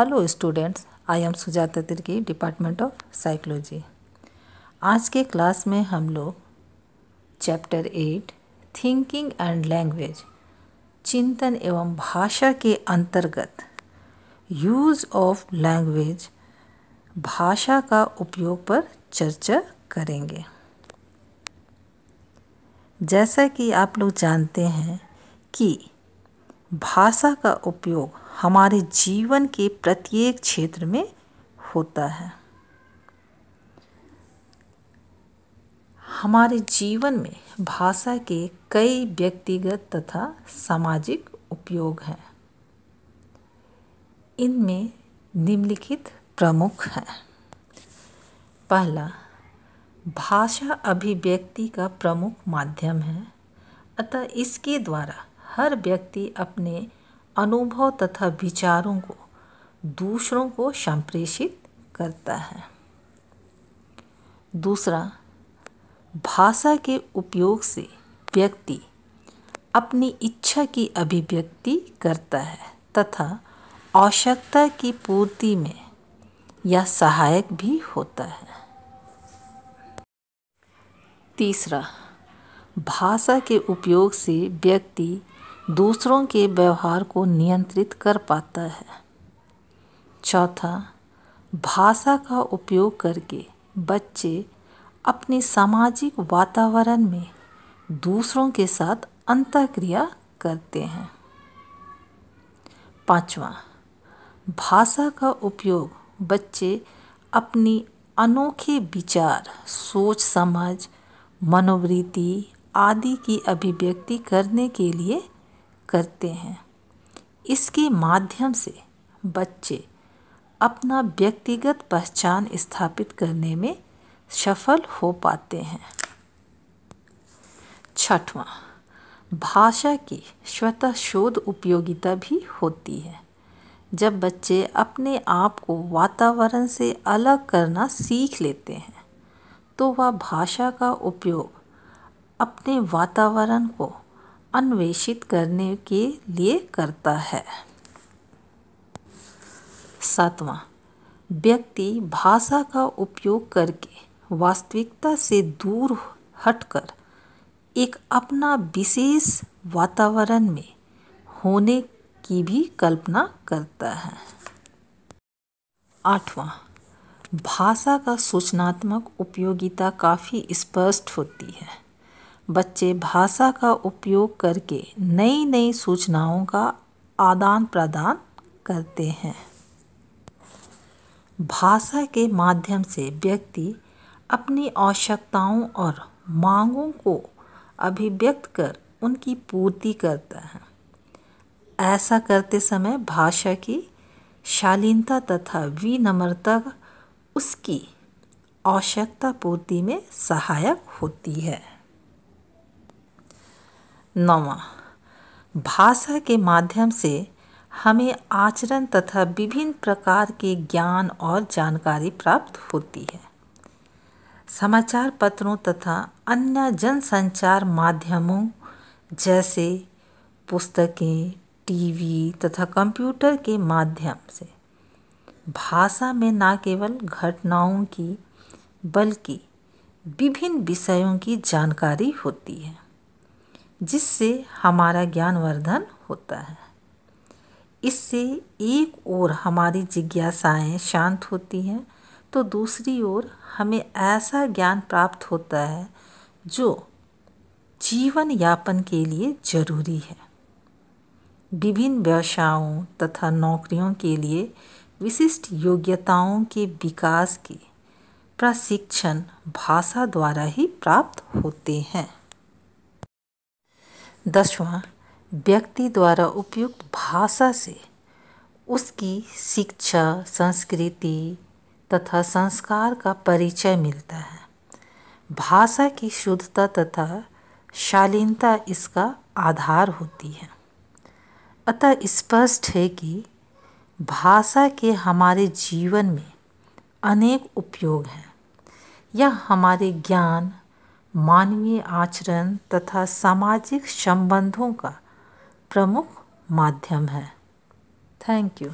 hello students I am Sujata Tirkey department of psychology आज के class में हम लोग chapter eight thinking and language चिंतन एवं भाषा के अंतर्गत यूज़ ऑफ लैंग्वेज भाषा का उपयोग पर चर्चा करेंगे जैसा कि आप लोग जानते हैं कि भाषा का उपयोग हमारे जीवन के प्रत्येक क्षेत्र में होता है हमारे जीवन में भाषा के कई व्यक्तिगत तथा सामाजिक उपयोग हैं इनमें निम्नलिखित प्रमुख हैं पहला भाषा अभिव्यक्ति का प्रमुख माध्यम है अतः इसके द्वारा हर व्यक्ति अपने अनुभव तथा विचारों को दूसरों को संप्रेषित करता है दूसरा भाषा के उपयोग से व्यक्ति अपनी इच्छा की अभिव्यक्ति करता है तथा आवश्यकता की पूर्ति में यह सहायक भी होता है तीसरा भाषा के उपयोग से व्यक्ति दूसरों के व्यवहार को नियंत्रित कर पाता है चौथा भाषा का उपयोग करके बच्चे अपने सामाजिक वातावरण में दूसरों के साथ अंतक्रिया करते हैं पांचवा भाषा का उपयोग बच्चे अपनी अनोखे विचार सोच समझ मनोवृत्ति आदि की अभिव्यक्ति करने के लिए करते हैं इसके माध्यम से बच्चे अपना व्यक्तिगत पहचान स्थापित करने में सफल हो पाते हैं छठवां भाषा की स्वतः शोध उपयोगिता भी होती है जब बच्चे अपने आप को वातावरण से अलग करना सीख लेते हैं तो वह भाषा का उपयोग अपने वातावरण को अन्वेषित करने के लिए करता है सातवां व्यक्ति भाषा का उपयोग करके वास्तविकता से दूर हटकर एक अपना विशेष वातावरण में होने की भी कल्पना करता है आठवां भाषा का सूचनात्मक उपयोगिता काफ़ी स्पष्ट होती है बच्चे भाषा का उपयोग करके नई नई सूचनाओं का आदान प्रदान करते हैं भाषा के माध्यम से व्यक्ति अपनी आवश्यकताओं और मांगों को अभिव्यक्त कर उनकी पूर्ति करता है ऐसा करते समय भाषा की शालीनता तथा विनम्रता उसकी आवश्यकता पूर्ति में सहायक होती है नवा भाषा के माध्यम से हमें आचरण तथा विभिन्न प्रकार के ज्ञान और जानकारी प्राप्त होती है समाचार पत्रों तथा अन्य जनसंचार माध्यमों जैसे पुस्तकें टीवी तथा कंप्यूटर के माध्यम से भाषा में न केवल घटनाओं की बल्कि विभिन्न विषयों की जानकारी होती है जिससे हमारा ज्ञानवर्धन होता है इससे एक ओर हमारी जिज्ञासाएं शांत होती हैं तो दूसरी ओर हमें ऐसा ज्ञान प्राप्त होता है जो जीवन यापन के लिए जरूरी है विभिन्न व्यवसायों तथा नौकरियों के लिए विशिष्ट योग्यताओं के विकास के प्रशिक्षण भाषा द्वारा ही प्राप्त होते हैं दसवां व्यक्ति द्वारा उपयुक्त भाषा से उसकी शिक्षा संस्कृति तथा संस्कार का परिचय मिलता है भाषा की शुद्धता तथा शालीनता इसका आधार होती है अतः स्पष्ट है कि भाषा के हमारे जीवन में अनेक उपयोग हैं यह हमारे ज्ञान मानवीय आचरण तथा सामाजिक संबंधों का प्रमुख माध्यम है थैंक यू